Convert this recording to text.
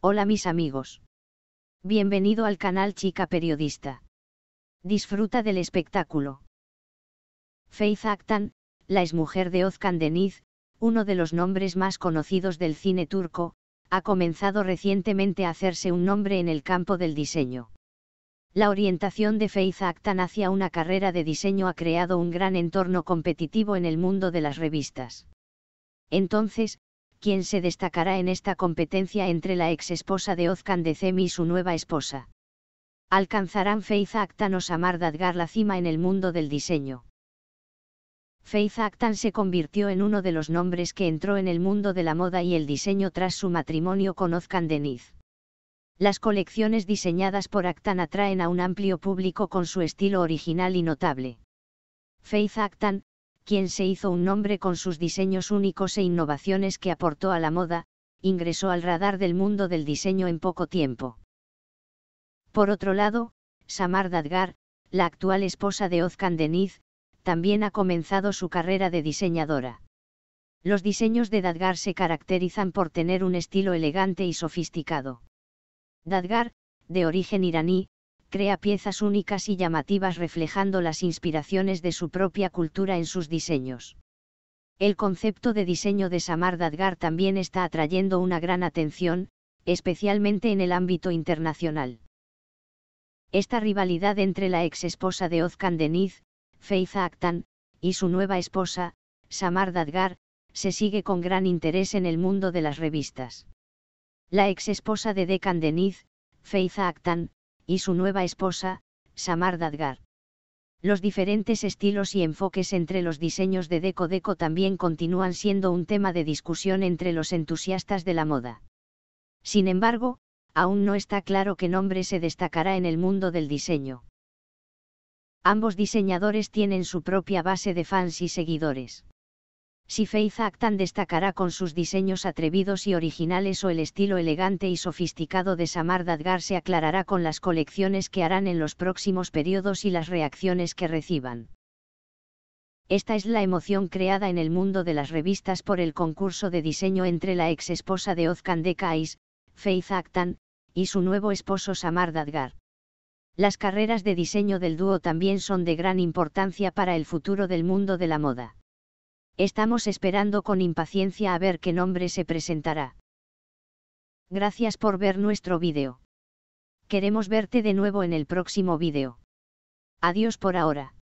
Hola mis amigos. Bienvenido al canal Chica Periodista. Disfruta del espectáculo. Faith Aktan, la exmujer de Ozkan Deniz, uno de los nombres más conocidos del cine turco, ha comenzado recientemente a hacerse un nombre en el campo del diseño. La orientación de Faith Aktan hacia una carrera de diseño ha creado un gran entorno competitivo en el mundo de las revistas. Entonces, quien se destacará en esta competencia entre la ex esposa de Ozkan Decemi y su nueva esposa. Alcanzarán Faith Aktan o Samar Dadgar la cima en el mundo del diseño. Faith Aktan se convirtió en uno de los nombres que entró en el mundo de la moda y el diseño tras su matrimonio con Ozkan Deniz. Las colecciones diseñadas por Actan atraen a un amplio público con su estilo original y notable. Faith Actan, quien se hizo un nombre con sus diseños únicos e innovaciones que aportó a la moda, ingresó al radar del mundo del diseño en poco tiempo. Por otro lado, Samar Dadgar, la actual esposa de Ozkan Deniz, también ha comenzado su carrera de diseñadora. Los diseños de Dadgar se caracterizan por tener un estilo elegante y sofisticado. Dadgar, de origen iraní, crea piezas únicas y llamativas reflejando las inspiraciones de su propia cultura en sus diseños. El concepto de diseño de Samar Dadgar también está atrayendo una gran atención, especialmente en el ámbito internacional. Esta rivalidad entre la ex esposa de Ozkan Deniz, Feiza Aktan, y su nueva esposa, Samar Dadgar, se sigue con gran interés en el mundo de las revistas. La ex esposa de Dekan Deniz, Feiza Aktan, y su nueva esposa, Samar Dadgar. Los diferentes estilos y enfoques entre los diseños de Deco Deco también continúan siendo un tema de discusión entre los entusiastas de la moda. Sin embargo, aún no está claro qué nombre se destacará en el mundo del diseño. Ambos diseñadores tienen su propia base de fans y seguidores. Si Faith Actan destacará con sus diseños atrevidos y originales o el estilo elegante y sofisticado de Samar Dadgar se aclarará con las colecciones que harán en los próximos periodos y las reacciones que reciban. Esta es la emoción creada en el mundo de las revistas por el concurso de diseño entre la ex esposa de Ozkan de Kais, Faith Actan, y su nuevo esposo Samar Dadgar. Las carreras de diseño del dúo también son de gran importancia para el futuro del mundo de la moda. Estamos esperando con impaciencia a ver qué nombre se presentará. Gracias por ver nuestro vídeo. Queremos verte de nuevo en el próximo vídeo. Adiós por ahora.